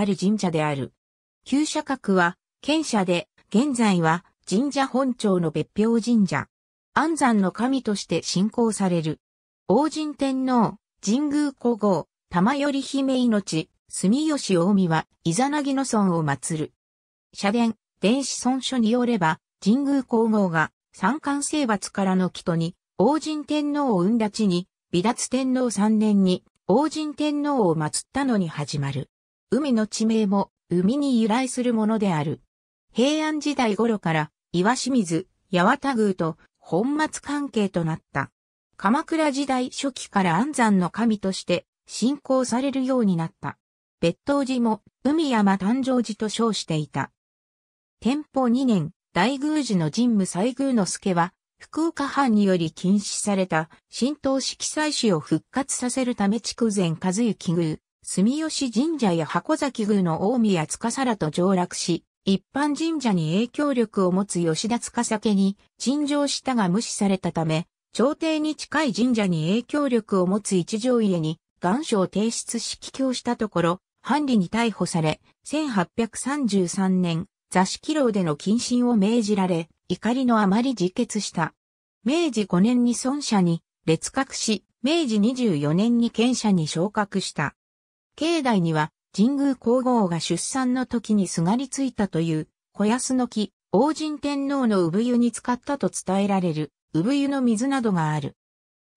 たる神社である。旧社格は、県社で、現在は神社本庁の別表神社。安山の神として信仰される。王神天皇、神宮皇后、玉頼姫命、住吉大見は、イザナギの村を祀る。社殿、電子村書によれば、神宮皇后が、三冠征伐からの祈とに、王神天皇を生んだ地に、美達天皇3年に、王神天皇を祀ったのに始まる。海の地名も海に由来するものである。平安時代頃から岩清水、八幡宮と本末関係となった。鎌倉時代初期から安山の神として信仰されるようになった。別当寺も海山誕生寺と称していた。天保2年、大宮寺の神武西宮之助は、福岡藩により禁止された神道式祭祀を復活させるため筑前和幸宮、住吉神社や箱崎宮の大宮司らと上落し、一般神社に影響力を持つ吉田司家に陳情したが無視されたため、朝廷に近い神社に影響力を持つ一条家に願書を提出し帰京したところ、藩理に逮捕され、1833年、座敷牢での謹慎を命じられ、怒りのあまり自決した。明治5年に孫者に列閣し、明治24年に権者に昇格した。境内には神宮皇后が出産の時にすがりついたという小安の木、王神天皇の産湯に使ったと伝えられる産湯の水などがある。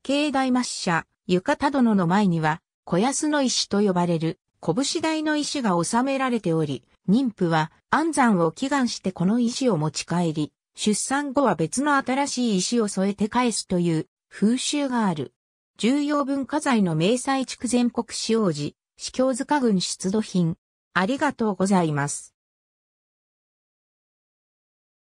境内末社、床田殿の前には小安の石と呼ばれる拳台の石が収められており、妊婦は安産を祈願してこの石を持ち帰り、出産後は別の新しい石を添えて返すという風習がある。重要文化財の明細築全国使用時、市京塚郡出土品。ありがとうございます。